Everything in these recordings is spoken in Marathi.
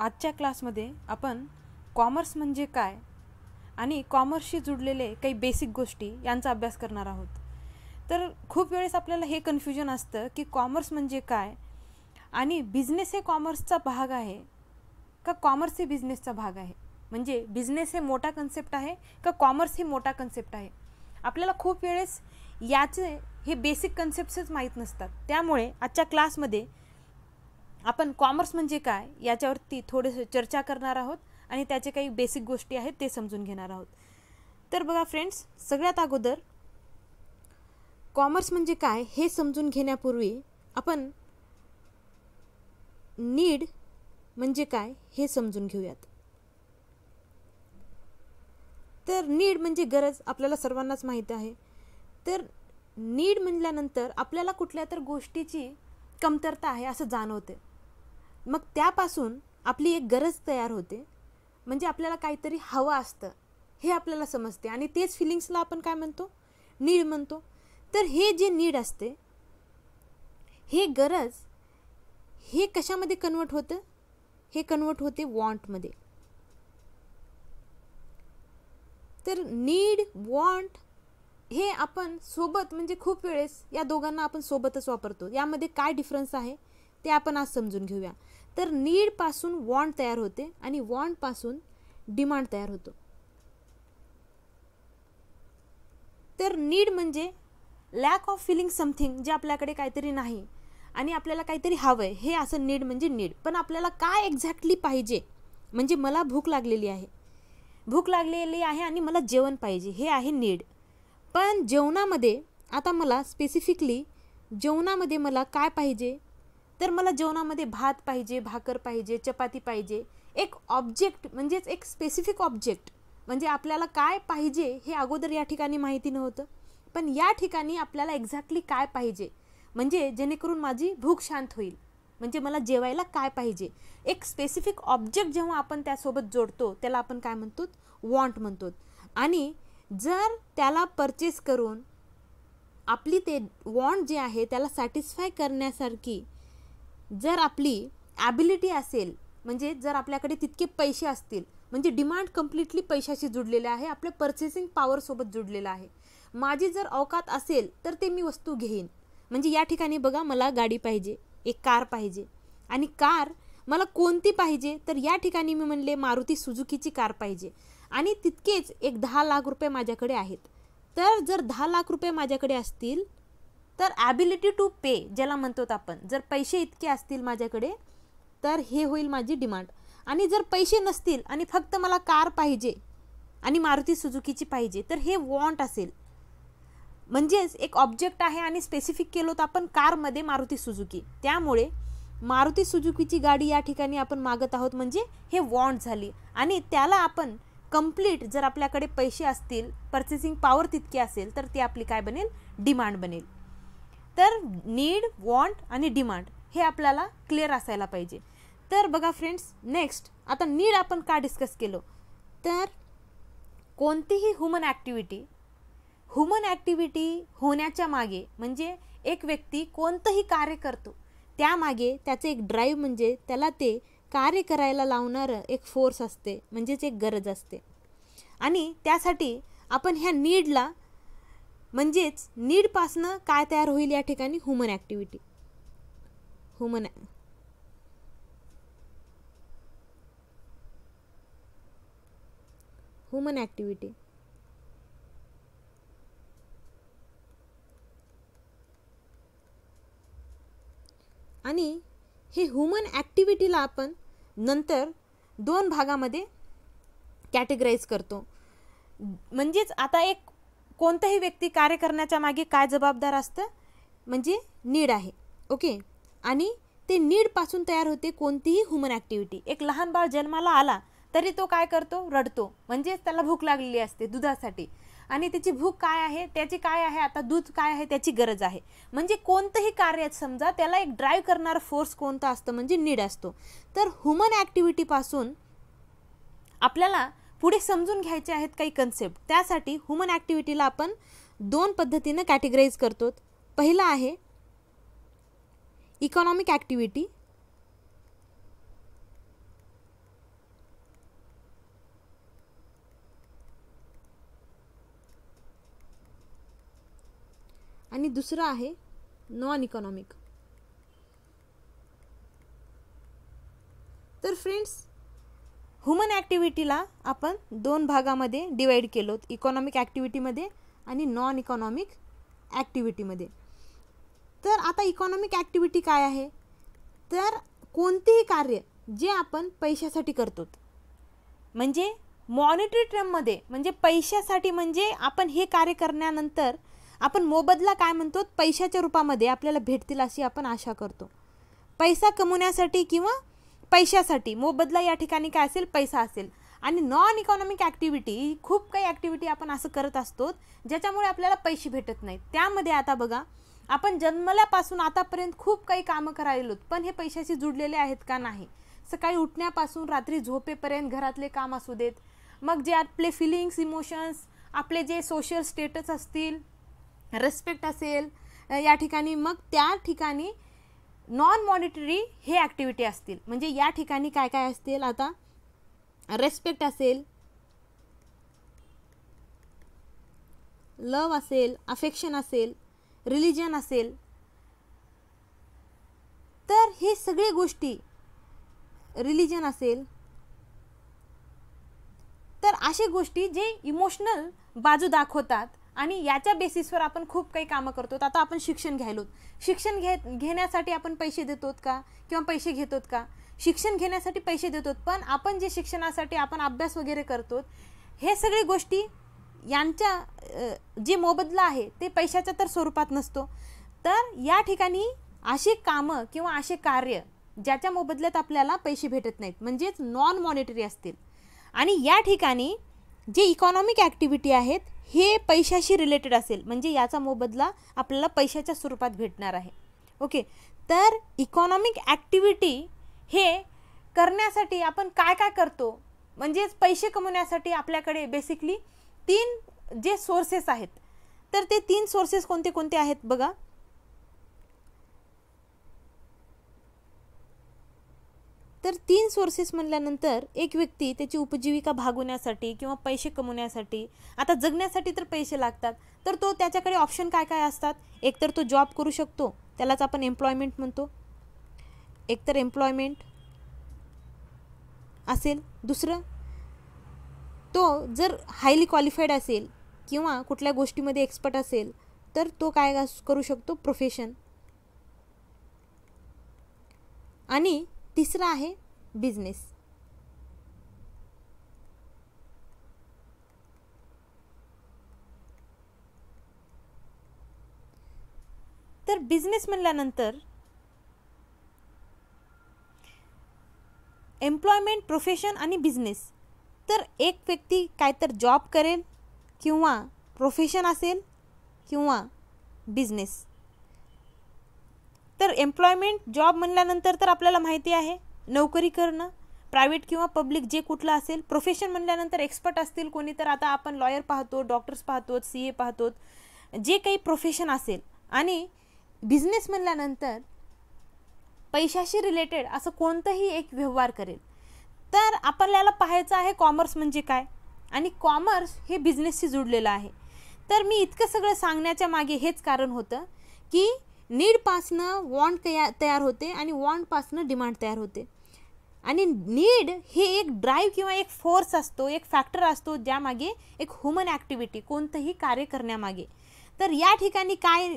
आजच्या क्लासमध्ये आपण कॉमर्स म्हणजे काय आणि कॉमर्सशी जुडलेले काही बेसिक गोष्टी यांचा अभ्यास करणार आहोत तर खूप वेळेस आपल्याला हे कन्फ्युजन असतं की कॉमर्स म्हणजे काय आणि बिझनेस हे कॉमर्सचा भाग आहे का कॉमर्स हे बिझनेसचा भाग आहे म्हणजे बिझनेस हे मोठा कन्सेप्ट आहे का कॉमर्स हे मोठा कन्सेप्ट आहे आपल्याला खूप वेळेस याचे हे बेसिक कन्सेप्टच माहीत नसतात त्यामुळे आजच्या क्लासमध्ये आपण कॉमर्स म्हणजे काय याच्यावरती थोडंसं चर्चा करणार आहोत आणि त्याचे काही बेसिक गोष्टी आहेत ते समजून घेणार आहोत तर बघा फ्रेंड्स सगळ्यात अगोदर कॉमर्स म्हणजे काय हे समजून घेण्यापूर्वी आपण नीड म्हणजे काय हे समजून घेऊयात तर नीड म्हणजे गरज आपल्याला सर्वांनाच माहीत आहे तर नीड म्हणल्यानंतर आपल्याला कुठल्या तर गोष्टीची कमतरता आहे असं जाणवते मग त्यापासून आपली एक गरज तयार होते म्हणजे आपल्याला काहीतरी हवं असतं हे आपल्याला समजते आणि तेच फिलिंग्सला आपण काय म्हणतो नीड म्हणतो तर हे जे नीड असते हे गरज हे कशामध्ये कन्वर्ट होतं हे कन्वर्ट होते वॉन्टमध्ये तर नीड वॉन्ट हे आपण सोबत म्हणजे खूप वेळेस या दोघांना आपण सोबतच वापरतो यामध्ये काय डिफरन्स आहे ते आपण आज समजून घेऊया तर नीडपासून वॉन्ट तयार होते आणि वॉन्टपासून डिमांड तयार होतो तर नीड म्हणजे लॅक ऑफ फिलिंग समथिंग जे आपल्याकडे काहीतरी नाही आणि आपल्याला काहीतरी हवं आहे हे असं नीड म्हणजे नीड पण आपल्याला काय एक्झॅक्टली पाहिजे म्हणजे मला भूक लागलेली आहे भूक लागलेली आहे आणि मला जेवण पाहिजे हे आहे नीड पण जेवणामध्ये आता मला स्पेसिफिकली जेवणामध्ये मला काय पाहिजे तर मला जेवणामध्ये भात पाहिजे भाकर पाहिजे चपाती पाहिजे एक ऑब्जेक्ट म्हणजेच एक स्पेसिफिक ऑब्जेक्ट म्हणजे आपल्याला काय पाहिजे हे अगोदर या ठिकाणी माहिती नव्हतं पण या ठिकाणी आपल्याला एक्झॅक्टली काय पाहिजे म्हणजे जेणेकरून माझी भूक शांत होईल म्हणजे मला जेवायला काय पाहिजे एक स्पेसिफिक ऑब्जेक्ट जेव्हा आपण त्यासोबत जोडतो त्याला आपण काय म्हणतो वॉन्ट म्हणतो आणि जर त्याला परचेस करून आपली ते वॉन्ट जे आहे त्याला सॅटिस्फाय करण्यासारखी जर आपली ॲबिलिटी असेल म्हणजे जर आपल्याकडे तितके पैसे असतील म्हणजे डिमांड कम्प्लिटली पैशाशी जुडलेलं आहे आपल्या पर्चेसिंग पॉवरसोबत जुडलेलं आहे माझी जर अवकात असेल तर ते मी वस्तू घेईन म्हणजे या ठिकाणी बघा मला गाडी पाहिजे एक कार पाहिजे आणि कार मला कोणती पाहिजे तर या ठिकाणी मी म्हणले मारुती सुजुकीची कार पाहिजे आणि तितकेच एक दहा लाख रुपये माझ्याकडे आहेत तर जर दहा लाख रुपये माझ्याकडे असतील तर ॲबिलिटी टू पे ज्याला म्हणतो आपण जर पैसे इतके असतील माझ्याकडे तर हे होईल माझी डिमांड आणि जर पैसे नसतील आणि फक्त मला कार पाहिजे आणि मारुती सुजुकीची पाहिजे तर हे वॉन्ट असेल म्हणजेच एक ऑब्जेक्ट आहे आणि स्पेसिफिक केलं होतं आपण कारमध्ये मारुती सुजुकी त्यामुळे मारुती सुजुकीची गाडी या ठिकाणी आपण मागत आहोत म्हणजे हे वॉन्ट झाली आणि त्याला आपण कंप्लीट जर आपल्याकडे पैसे असतील पर्चेसिंग पॉवर तितकी असेल तर ती आपली काय बनेल डिमांड बनेल तर नीड वॉन्ट आणि डिमांड हे आपल्याला क्लिअर असायला पाहिजे तर बघा फ्रेंड्स नेक्स्ट आता नीड आपण का डिस्कस केलो तर कोणतीही ह्युमन ॲक्टिव्हिटी ह्युमन ॲक्टिव्हिटी होण्याच्या मागे म्हणजे एक व्यक्ती कोणतंही कार्य करतो त्यामागे त्याचं एक ड्राईव्ह म्हणजे त्याला ते कार्य करायला लावणारं एक फोर्स असते म्हणजेच एक गरज असते आणि त्यासाठी आपण ह्या नीडला म्हणजेच नीडपासनं काय तयार होईल या ठिकाणी human activity human human activity आणि हे ह्युमन ॲक्टिव्हिटीला आपण नंतर दोन भागामध्ये कॅटेगराईज करतो म्हणजेच आता एक कोणतंही व्यक्ती कार्य करण्याच्या मागे काय जबाबदार असतं म्हणजे नीड आहे ओके आणि ते नीडपासून तयार होते कोणतीही ह्युमन ॲक्टिव्हिटी एक लहान बाळ जन्माला आला तरी तो काय करतो रडतो म्हणजेच त्याला भूक लागलेली असते दुधासाठी आणि त्याची भूक काय आहे त्याची काय आहे आता दूध काय आहे त्याची गरज आहे म्हणजे कोणतंही कार्य समजा त्याला एक ड्राईव्ह करणारा फोर्स कोणता असतो म्हणजे नीड असतो तर ह्युमन ॲक्टिव्हिटीपासून आपल्याला पुढे समजून घ्यायचे आहेत काही कन्सेप्ट त्यासाठी ह्युमन ॲक्टिव्हिटीला आपण दोन पद्धतीनं कॅटेगराईज करतो पहिला आहे इकॉनॉमिक ॲक्टिव्हिटी आणि दुसरं आहे नॉन इकॉनॉमिक तर फ्रेंड्स ह्युमन ॲक्टिव्हिटीला आपण दोन भागामध्ये डिवाईड केलो इकॉनॉमिक ॲक्टिव्हिटीमध्ये आणि नॉन इकॉनॉमिक ॲक्टिव्हिटीमध्ये तर आता इकॉनॉमिक ॲक्टिव्हिटी काय आहे तर कोणतेही कार्य जे आपण पैशासाठी करतो म्हणजे मॉनिटरी टर्ममध्ये म्हणजे पैशासाठी म्हणजे आपण हे कार्य करण्यानंतर आपण मोबदला काय म्हणतो पैशाच्या रूपामध्ये आपल्याला भेटतील अशी आपण आशा करतो पैसा कमवण्यासाठी किंवा पैशासाठी मोबदला या ठिकाणी काय असेल पैसा असेल आणि नॉन इकॉनॉमिक ॲक्टिव्हिटी खूप काही ॲक्टिव्हिटी आपण असं करत असतो ज्याच्यामुळे आपल्याला पैसे भेटत नाहीत त्यामध्ये आता बघा आपण जन्मल्यापासून आतापर्यंत खूप काही कामं करायलोत पण हे पैशाशी जुडलेले आहेत का नाही सकाळी उठण्यापासून रात्री झोपेपर्यंत घरातले काम असू देत मग जे आपले फिलिंग्स इमोशन्स आपले जे सोशल स्टेटस असतील रेस्पेक्ट असेल या ठिकाणी मग त्या ठिकाणी नॉन मॉनिटरी हे ॲक्टिव्हिटी असतील म्हणजे या ठिकाणी काय काय असतील आता रेस्पेक्ट असेल लव असेल अफेक्शन असेल रिलिजन असेल तर हे सगळे गोष्टी रिलिजन असेल तर अशा गोष्टी जे इमोशनल बाजू दाखवतात आणि याच्या बेसिसवर आपण खूप काही कामं करतो आता आपण शिक्षण घ्यायलो शिक्षण घे घेण्यासाठी आपण पैसे देतो का किंवा पैसे घेतोत का शिक्षण घेण्यासाठी पैसे देतो पण आपण जे शिक्षणासाठी आपण अभ्यास वगैरे करतो हे सगळी गोष्टी यांच्या जे मोबदला आहे ते पैशाच्या तर स्वरूपात नसतो तर या ठिकाणी असे कामं किंवा असे कार्य ज्याच्या मोबदल्यात आपल्याला पैसे भेटत नाहीत म्हणजेच नॉन मॉनिटरी असतील आणि या ठिकाणी जे इकॉनॉमिक ॲक्टिव्हिटी आहेत हे पैशाशी रिलेटेड असेल म्हणजे याचा मोबदला आपल्याला पैशाच्या स्वरूपात भेटणार आहे ओके तर इकॉनॉमिक ॲक्टिव्हिटी हे करण्यासाठी आपण काय काय करतो म्हणजेच पैसे कमवण्यासाठी आपल्याकडे बेसिकली तीन जे सोर्सेस आहेत तर ते तीन सोर्सेस कोणते कोणते आहेत बघा तर तीन सोर्सेस म्हणल्यानंतर एक व्यक्ती त्याची उपजीविका भागवण्यासाठी किंवा पैसे कमवण्यासाठी आता जगण्यासाठी तर पैसे लागतात तर तो त्याच्याकडे ऑप्शन काय काय असतात एकतर तो जॉब करू शकतो त्यालाच आपण एम्प्लॉयमेंट म्हणतो एकतर एम्प्लॉयमेंट असेल दुसरं तो जर हायली क्वालिफाईड असेल किंवा कुठल्या गोष्टीमध्ये एक्सपर्ट असेल तर तो काय करू शकतो प्रोफेशन आणि तिसरा आहे बिझनेस तर बिझनेस म्हणल्यानंतर एम्प्लॉयमेंट प्रोफेशन आणि बिझनेस तर एक व्यक्ती काय तर जॉब करेल किंवा प्रोफेशन असेल किंवा बिझनेस तर एम्प्लॉयमेंट जॉब म्हणल्यानंतर तर आपल्याला माहिती आहे नोकरी करणं प्रायव्हेट किंवा पब्लिक जे कुठलं असेल प्रोफेशन म्हणल्यानंतर एक्सपर्ट असतील कोणी तर आता आपण लॉयर पाहतो डॉक्टर्स पाहतो सी ए पाहतो जे काही प्रोफेशन असेल आणि बिझनेस म्हणल्यानंतर पैशाशी रिलेटेड असं कोणतंही एक व्यवहार करेल तर आपल्याला पाहायचं आहे कॉमर्स म्हणजे काय आणि कॉमर्स हे बिझनेसशी जुडलेलं आहे तर मी इतकं सगळं सांगण्याच्या मागे हेच कारण होतं की नीडपासनं वॉन्ट कया तयार होते आणि वॉन्टपासनं डिमांड तयार होते आणि नीड हे एक ड्राईव्ह किंवा एक फोर्स असतो एक फॅक्टर असतो ज्यामागे एक ह्युमन ॲक्टिव्हिटी कोणतंही कार्य करण्यामागे तर या ठिकाणी काय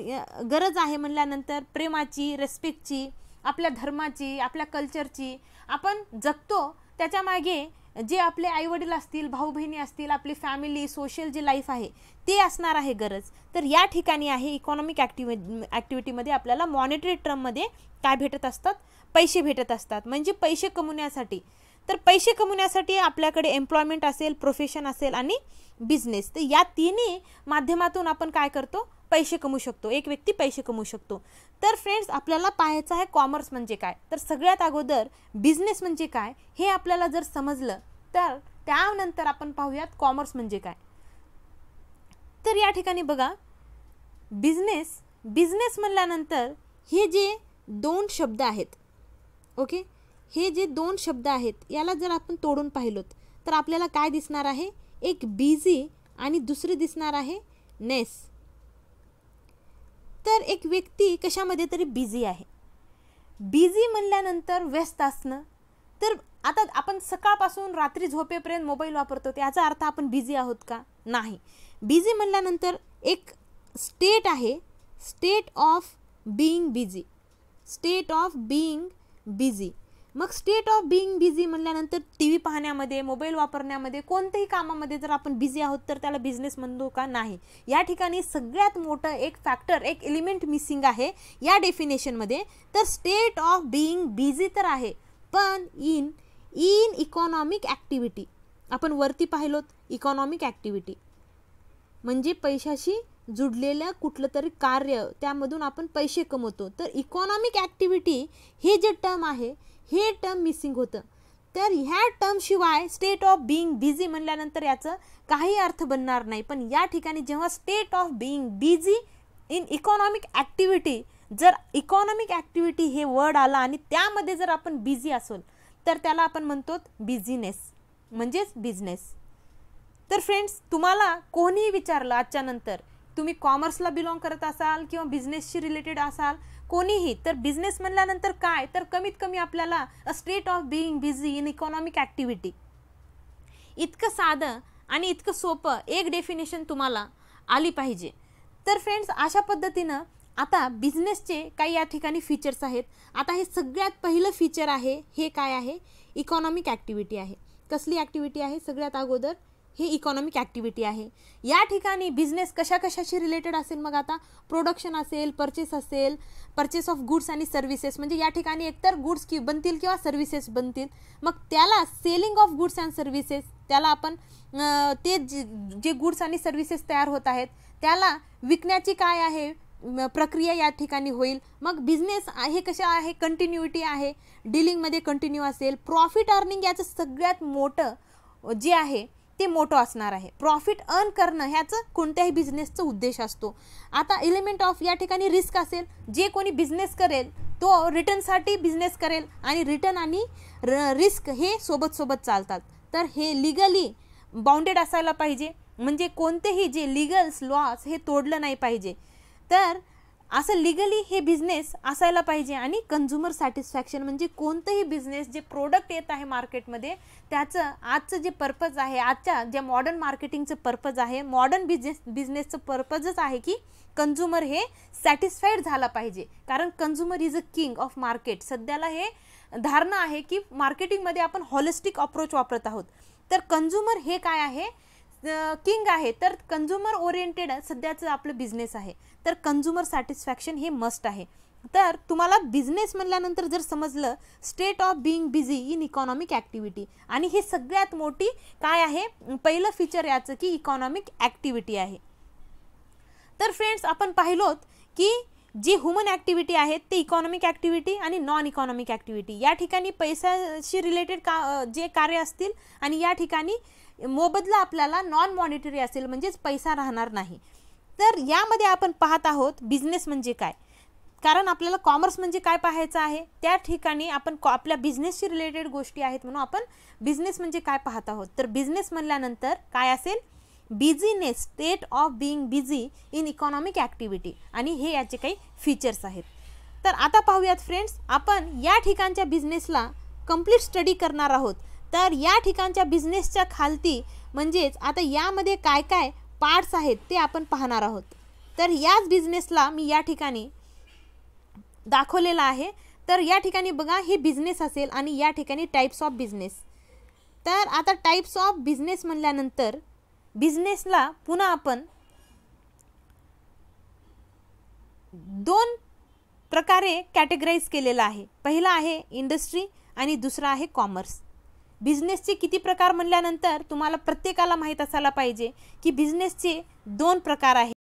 गरज आहे म्हणल्यानंतर प्रेमाची रेस्पेक्टची आपल्या धर्माची आपल्या कल्चरची आपण जगतो त्याच्यामागे जे आपले आईवडील असतील भाऊ बहिणी असतील आपली फॅमिली सोशल जी लाईफ आहे ते असणार आहे गरज तर या ठिकाणी आहे इकॉनॉमिक ॲक्टिव्हि ॲक्टिव्हिटीमध्ये आपल्याला मॉनिटरी टर्ममध्ये काय भेटत असतात पैसे भेटत असतात म्हणजे पैसे कमवण्यासाठी तर पैसे कमवण्यासाठी आपल्याकडे एम्प्लॉयमेंट असेल प्रोफेशन असेल आणि बिझनेस तर या तिन्ही माध्यमातून आपण काय करतो पैसे कमवू शकतो एक व्यक्ती पैसे कमवू शकतो तर फ्रेंड्स आपल्याला पाहायचं आहे कॉमर्स म्हणजे काय तर सगळ्यात अगोदर बिझनेस म्हणजे काय हे आपल्याला जर समजलं तर त्यानंतर आपण पाहूयात कॉमर्स म्हणजे काय तर या ठिकाणी बघा बिझनेस बिझनेस म्हणल्यानंतर हे जे दोन शब्द आहेत ओके हे जे दोन शब्द आहेत याला जर आपण तोडून पाहिलोत तर आपल्याला काय दिसणार आहे एक बिझी आणि दुसरी दिसणार आहे नेस तर एक व्यक्ती कशामध्ये तरी बिझी आहे बिझी म्हणल्यानंतर व्यस्त असणं तर आता आपण सकाळपासून रात्री झोपेपर्यंत मोबाईल वापरतो त्याचा अर्थ आपण बिझी आहोत का नाही बिझी म्हणल्यानंतर एक स्टेट आहे state of being busy state of being busy मग स्टेट ऑफ बिईंग बिझी म्हणल्यानंतर टी व्ही पाहण्यामध्ये मोबाईल वापरण्यामध्ये कोणत्याही कामामध्ये जर आपण बिझी आहोत तर त्याला बिझनेस म्हणतो का नाही या ठिकाणी सगळ्यात मोठं एक फॅक्टर एक एलिमेंट मिसिंग आहे या डेफिनेशनमध्ये तर स्टेट ऑफ बिईंग बिझी तर आहे पण इन इन इकॉनॉमिक ॲक्टिव्हिटी आपण वरती पाहिलोत इकॉनॉमिक ॲक्टिव्हिटी म्हणजे पैशाशी जुडलेल्या कुठलं तरी कार्य त्यामधून आपण पैसे कमवतो तर इकॉनॉमिक ॲक्टिव्हिटी हे जे टर्म आहे हे टर्म मिसिंग होतं तर ह्या टर्मशिवाय स्टेट ऑफ बिईंग बिझी म्हणल्यानंतर याचं काही अर्थ बनणार नाही पण या ठिकाणी जेव्हा state of being busy in economic activity जर इकॉनॉमिक ॲक्टिव्हिटी हे वर्ड आलं आणि त्यामध्ये जर आपण बिझी असोल तर त्याला आपण म्हणतो बिझीनेस म्हणजेच बिझनेस तर फ्रेंड्स तुम्हाला कोणीही विचारलं आजच्यानंतर तुम्ही कॉमर्सला बिलॉंग करत असाल किंवा बिझनेसशी रिलेटेड असाल कोणीही तर बिझनेस म्हणल्यानंतर काय तर कमीत कमी आपल्याला a state of being busy in economic activity इतकं साधं आणि इतकं सोपं एक डेफिनेशन तुम्हाला आली पाहिजे तर फ्रेंड्स अशा पद्धतीनं आता बिझनेसचे काही या ठिकाणी फीचर्स आहेत आता हे सगळ्यात पहिलं फीचर आहे हे काय आहे इकॉनॉमिक ॲक्टिव्हिटी आहे कसली ॲक्टिव्हिटी आहे सगळ्यात अगोदर ही इकॉनॉमिक ॲक्टिव्हिटी आहे या ठिकाणी बिझनेस कशा कशाशी रिलेटेड असेल मग आता प्रोडक्शन असेल परचेस असेल परचेस ऑफ गुड्स आणि सर्व्हिसेस म्हणजे या ठिकाणी एकतर गुड्स कि बनतील किंवा सर्व्हिसेस बनतील मग त्याला selling of goods and services त्याला आपण ते जे गुड्स आणि सर्व्हिसेस तयार होत आहेत त्याला विकण्याची काय आहे प्रक्रिया या ठिकाणी होईल मग बिझनेस हे कशा आहे कंटिन्युटी आहे डिलिंगमध्ये कंटिन्यू असेल प्रॉफिट अर्निंग याचं सगळ्यात मोठं जे आहे ते मोठं असणार आहे प्रॉफिट अर्न करणं ह्याचं कोणत्याही बिझनेसचा उद्देश असतो आता एलिमेंट ऑफ या ठिकाणी रिस्क असेल जे कोणी बिझनेस करेल तो रिटर्नसाठी बिझनेस करेल आणि रिटर्न आणि रिस्क हे सोबत सोबत चालतात तर हे लिगली बाउंडेड असायला पाहिजे म्हणजे कोणतेही जे लिगल्स लॉस हे तोडलं नाही पाहिजे तर असं लिगली हे बिझनेस असायला पाहिजे आणि कन्झ्युमर सॅटिस्फॅक्शन म्हणजे कोणतंही बिझनेस जे प्रोडक्ट येत आहे मार्केटमध्ये त्याचं आजचं जे पर्पज आहे आजच्या ज्या मॉडर्न मार्केटिंगचं पर्पज आहे मॉडर्न बिझनेस बिझनेसचं पर्पजच आहे की कन्झ्युमर हे सॅटिस्फाईड झाला पाहिजे कारण consumer is a king of market सध्याला हे धारणा आहे की मार्केटिंगमध्ये आपण हॉलिस्टिक अप्रोच वापरत आहोत तर कन्झ्युमर हे काय आहे किंग आहे तर कन्झ्युमर ओरिएंटेड सध्याचं आपलं बिझनेस आहे तर कन्झ्युमर सॅटिस्फॅक्शन हे मस्ट आहे तर तुम्हाला बिझनेस म्हणल्यानंतर जर समजलं state of being busy in economic activity आणि हे सगळ्यात मोठी काय आहे पहिलं फीचर याचं की इकॉनॉमिक ॲक्टिव्हिटी आहे तर फ्रेंड्स आपण पाहिलोत की जी ह्युमन ॲक्टिव्हिटी आहेत ते इकॉनॉमिक ॲक्टिव्हिटी आणि नॉन इकॉनॉमिक ॲक्टिव्हिटी या ठिकाणी पैशाशी रिलेटेड का जे कार्य असतील आणि या ठिकाणी मोबदला आपल्याला नॉन मॉनिटरी असेल म्हणजेच पैसा राहणार नाही तर यामध्ये आपण पाहत आहोत बिझनेस म्हणजे काय कारण आपल्याला कॉमर्स म्हणजे काय पाहायचं आहे त्या ठिकाणी आपण कॉ आपल्या बिझनेसशी रिलेटेड गोष्टी आहेत म्हणून आपण बिझनेस म्हणजे काय पाहत आहोत तर बिझनेस म्हणल्यानंतर काय असेल business state of being busy in economic activity आणि हे याचे काही फीचर्स आहेत तर आता पाहूयात फ्रेंड्स आपण या ठिकाणच्या बिझनेसला कम्प्लीट स्टडी करणार आहोत तर या ठिकाणच्या बिझनेसच्या खालती म्हणजेच आता यामध्ये काय काय पार्ट्स आहेत ते आपण पाहणार आहोत तर याच बिझनेसला मी या ठिकाणी दाखवलेला आहे तर या ठिकाणी बघा हे बिझनेस असेल आणि या ठिकाणी टाईप्स ऑफ बिझनेस तर आता टाईप्स ऑफ बिझनेस म्हणल्यानंतर बिझनेसला पुन्हा आपण दोन प्रकारे कॅटेगराईज केलेला आहे पहिला आहे इंडस्ट्री आणि दुसरा आहे कॉमर्स बिझनेसचे किती प्रकार म्हणल्यानंतर तुम्हाला प्रत्येकाला माहीत असायला पाहिजे की बिझनेसचे दोन प्रकार आहेत